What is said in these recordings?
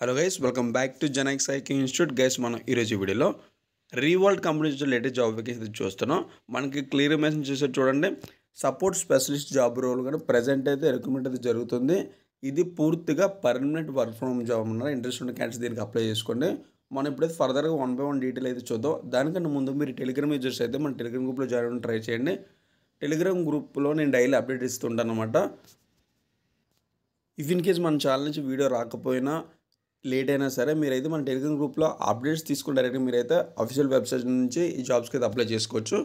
hello guys welcome back to Janak psyching institute guys మనం ఈరోజు వీడియోలో రీవాల్డ్ కంపెనీస్ లేటెస్ట్ జాబ్ వేకెన్సీ చూస్తున్నాం మనకి క్లియర్ మెసేజ్ చూసే చూడండి సపోర్ట్ స్పెషలిస్ట్ జాబ్ రోల్ కానీ ప్రజెంట్ అయితే రిక్రూట్మెంట్ అయితే జరుగుతుంది ఇది పూర్తిగా పర్మనెంట్ వర్క్ ఫ్రమ్ జాబ్ ఉన్నారు ఇంట్రెస్ట్ ఉన్న క్యాండిడేట్స్ దీనికి అప్లై చేసుకోండి మనం ఇప్పుడైతే ఫర్దర్గా వన్ బై వన్ డీటెయిల్ అయితే చూద్దాం దానికంటే ముందు మీరు టెలిగ్రామ్ యూజర్స్ అయితే మన టెలిగ్రామ్ గ్రూప్లో జాయిన్ అవ్వడం ట్రై చేయండి టెలిగ్రామ్ గ్రూప్లో నేను డైలీ అప్డేట్ ఇస్తుంటాను అనమాట ఇఫ్ ఇన్ కేస్ మన ఛానల్ నుంచి వీడియో రాకపోయినా లేట్ అయినా సరే మీరైతే మన టెలిగ్రామ్ గ్రూప్లో అప్డేట్స్ తీసుకుని డైరెక్ట్గా మీరైతే అఫీషియల్ వెబ్సైట్ నుంచి ఈ జాబ్స్కి అయితే అప్లై చేసుకోవచ్చు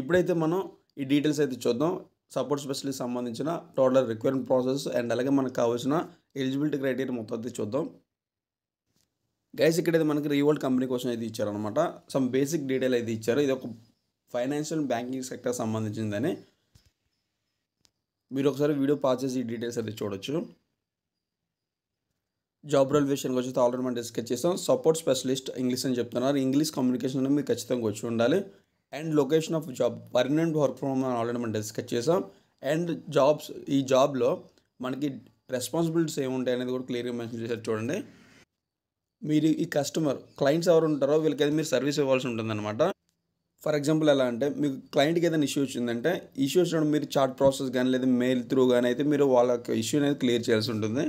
ఇప్పుడైతే మనం ఈ డీటెయిల్స్ అయితే చూద్దాం సపోర్ట్ స్పెషలిస్ట్ సంబంధించిన టోటల్ రిక్వైర్మెంట్ ప్రాసెస్ అండ్ అలాగే మనకు కావాల్సిన ఎలిజిబిలిటీ క్రైటీరియా మొత్తం అయితే చూద్దాం గైస్ ఇక్కడైతే మనకి రీవోల్డ్ కంపెనీ కోసం అయితే ఇచ్చారనమాట సమ్ బేసిక్ డీటెయిల్ అయితే ఇచ్చారు ఇది ఒక ఫైనాన్షియల్ బ్యాంకింగ్ సెక్టర్ సంబంధించిందని మీరు ఒకసారి వీడియో పాస్ చేసి ఈ డీటెయిల్స్ అయితే చూడొచ్చు జాబ్ రోల్ విషయానికి వచ్చి ఆల్రెడీ మనం డిస్కస్ చేస్తాం సపోర్ట్ స్పెషలిస్ట్ ఇంగ్లీష్ అని చెప్తున్నారు ఇంగ్లీష్ కమ్యూనికేషన్ అనేది మీరు ఖచ్చితంగా వచ్చి ఉండాలి and location of job permanent work from already మనం డిస్కస్ చేసాం అండ్ జాబ్స్ ఈ జాబ్లో మనకి రెస్పాన్సిబిలిటీస్ ఏముంటాయి అనేది కూడా క్లియర్గా మెన్షన్ చేశారు చూడండి మీరు ఈ కస్టమర్ క్లయింట్స్ ఎవరు ఉంటారో వీళ్ళకైతే మీరు సర్వీస్ ఇవ్వాల్సి ఉంటుందన్నమాట ఫర్ ఎగ్జాంపుల్ ఎలా అంటే మీకు క్లయింట్కి ఏదైనా ఇష్యూ వచ్చిందంటే ఇష్యూ వచ్చినప్పుడు మీరు చార్ట్ ప్రాసెస్ కానీ లేదా మెయిల్ త్రూ కానీ అయితే మీరు వాళ్ళ ఇష్యూ అనేది క్లియర్ చేయాల్సి ఉంటుంది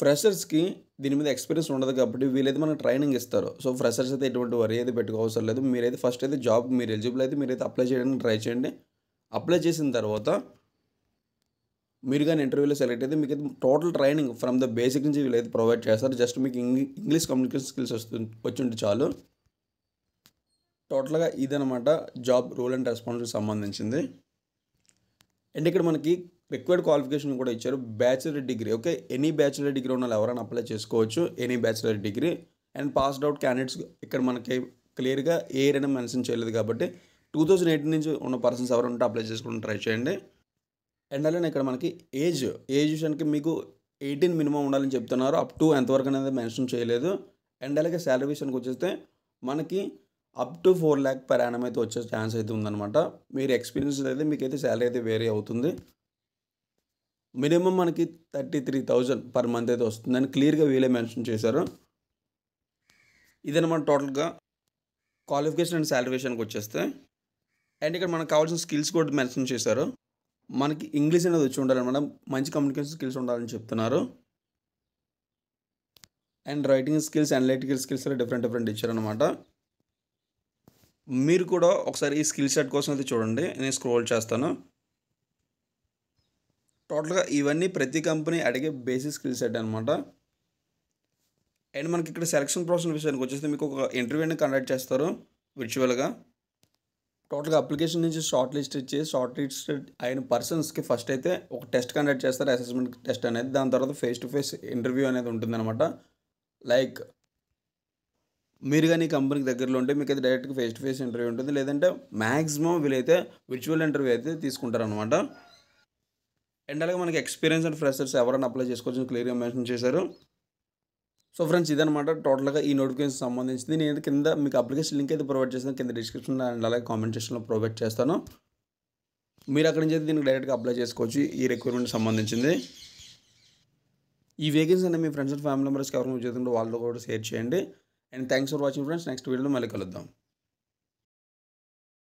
ఫ్రెషర్స్కి దీని మీద ఎక్స్పీరియన్స్ ఉండదు కాబట్టి వీళ్ళైతే మనకు ట్రైనింగ్ ఇస్తారు సో ఫ్రెషర్స్ అయితే ఎటువంటి వరి అయితే అవసరం లేదు మీరైతే ఫస్ట్ అయితే జాబ్ మీరు ఎలిజిబుల్ అయితే మీరైతే అప్లై చేయడానికి ట్రై చేయండి అప్లై చేసిన తర్వాత మీరు కానీ ఇంటర్వ్యూలో సెలెక్ట్ అయితే మీకు total training from the basic నుంచి వీళ్ళైతే ప్రొవైడ్ చేస్తారు జస్ట్ మీకు ఇంగ్లీష్ కమ్యూనికేషన్ స్కిల్స్ వస్తుంది వచ్చింటే చాలు టోటల్గా ఇదనమాట జాబ్ రూల్ అండ్ రెస్పాన్సిబిలిటీ సంబంధించింది అండ్ ఇక్కడ మనకి రిక్వైర్డ్ క్వాలిఫికేషన్ కూడా ఇచ్చారు bachelor degree okay any bachelor degree ఉన్న వాళ్ళు ఎవరైనా అప్లై చేసుకోవచ్చు any bachelor degree and passed out candidates ఇక్కడ మనకి క్లియర్గా ఏ ఏరైనా మెన్షన్ చేయలేదు కాబట్టి టూ థౌజండ్ ఎయిటీన్ నుంచి ఉన్న పర్సన్స్ ఎవరు ఉంటే అప్లై చేసుకోవడం ట్రై చేయండి అండ్ అలానే ఇక్కడ మనకి ఏజ్ ఏజ్ విషయానికి మీకు ఎయిటీన్ మినిమం ఉండాలని చెప్తున్నారు అప్ టు ఎంతవరకు అనేది మెన్షన్ చేయలేదు అండ్ అలాగే శాలరీ విషయానికి వచ్చేస్తే మనకి up to four lakh per annum అయితే వచ్చే ఛాన్స్ అయితే ఉందన్నమాట మీరు ఎక్స్పీరియన్స్ అయితే మీకైతే శాలరీ అయితే వేరే అవుతుంది మినిమం మనకి thirty three thousand per month అయితే వస్తుందని క్లియర్గా వీలే మెన్షన్ చేశారు ఇదనమాట టోటల్గా క్వాలిఫికేషన్ అండ్ శాలరీషన్కి వచ్చేస్తే అండ్ ఇక్కడ మనకు కావాల్సిన స్కిల్స్ కూడా మెన్షన్ చేశారు మనకి ఇంగ్లీష్ అనేది వచ్చి ఉండాలన్నమాట మంచి కమ్యూనికేషన్ స్కిల్స్ ఉండాలని చెప్తున్నారు and writing skills analytical skills different different ఇచ్చారనమాట మీరు కూడా ఒకసారి ఈ స్కిల్ సెట్ కోసం అయితే చూడండి నేను స్క్రోల్ చేస్తాను టోటల్గా ఇవన్నీ ప్రతి కంపెనీ అడిగే బేసిక్ స్కిల్ సెట్ అనమాట అండ్ మనకి ఇక్కడ సెలక్షన్ ప్రాసెస్ విషయానికి వచ్చేస్తే మీకు ఒక ఇంటర్వ్యూని కండక్ట్ చేస్తారు విర్చువల్గా టోటల్గా అప్లికేషన్ నుంచి షార్ట్ లిస్ట్ ఇచ్చి షార్ట్ లిస్ట్ అయిన పర్సన్స్కి ఫస్ట్ అయితే ఒక టెస్ట్ కండక్ట్ చేస్తారు అసెస్మెంట్ టెస్ట్ అనేది దాని తర్వాత ఫేస్ టు ఫేస్ ఇంటర్వ్యూ అనేది ఉంటుందన్నమాట లైక్ మీరు కానీ కంపెనీకి దగ్గరలో ఉంటే మీకు అయితే డైరెక్ట్గా ఫేస్ టు ఫేస్ ఇంటర్వ్యూ ఉంటుంది లేదంటే మ్యాక్సిమం వీలైతే విర్చువల్ ఇంటర్వ్యూ అయితే తీసుకుంటారనమాట అండ్ అలాగే మనకి ఎక్స్పీరియన్స్ అండ్ ఫ్రెషర్స్ ఎవరైనా అప్లై చేసుకోవచ్చు క్లియర్గా మెన్షన్ చేశారు సో ఫ్రెండ్స్ ఇదనమాట టోటల్గా ఈ నోటిఫికేషన్ సంబంధించింది నేను కింద మీకు అప్లికేషన్ లింక్ అయితే ప్రొవైడ్ చేస్తాను కింద డిస్క్రిప్షన్లో అండ్ అలాగే కామెంట్ సెక్షన్లో ప్రొవైడ్ చేస్తాను మీరు అక్కడి నుంచి అయితే దీనికి డైరెక్ట్గా అప్లై చేసుకోవచ్చు ఈ రిక్వైర్మెంట్ సంబంధించింది ఈ వేకెన్సీ అనేది మీ ఫ్రెండ్స్ అండ్ ఫ్యామిలీ మెంబర్స్కి ఎవరైనా ఉద్యోగంలో వాళ్ళు కూడా షేర్ చేయండి and thanks for watching friends next వీడియోలో మళ్ళీ కలుద్దాం